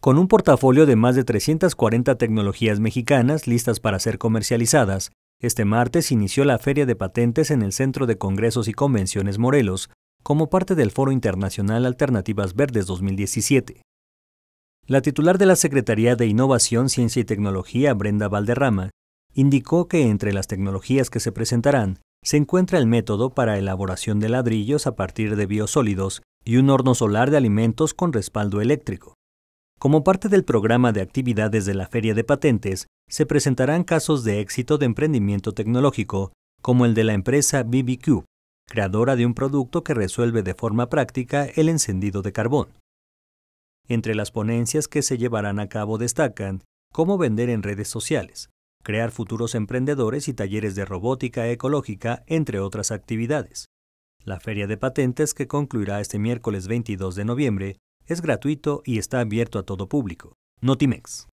Con un portafolio de más de 340 tecnologías mexicanas listas para ser comercializadas, este martes inició la Feria de Patentes en el Centro de Congresos y Convenciones Morelos, como parte del Foro Internacional Alternativas Verdes 2017. La titular de la Secretaría de Innovación, Ciencia y Tecnología, Brenda Valderrama, indicó que entre las tecnologías que se presentarán se encuentra el método para elaboración de ladrillos a partir de biosólidos y un horno solar de alimentos con respaldo eléctrico. Como parte del programa de actividades de la Feria de Patentes, se presentarán casos de éxito de emprendimiento tecnológico, como el de la empresa BBQ, creadora de un producto que resuelve de forma práctica el encendido de carbón. Entre las ponencias que se llevarán a cabo destacan cómo vender en redes sociales, crear futuros emprendedores y talleres de robótica ecológica, entre otras actividades. La Feria de Patentes, que concluirá este miércoles 22 de noviembre, es gratuito y está abierto a todo público. Notimex.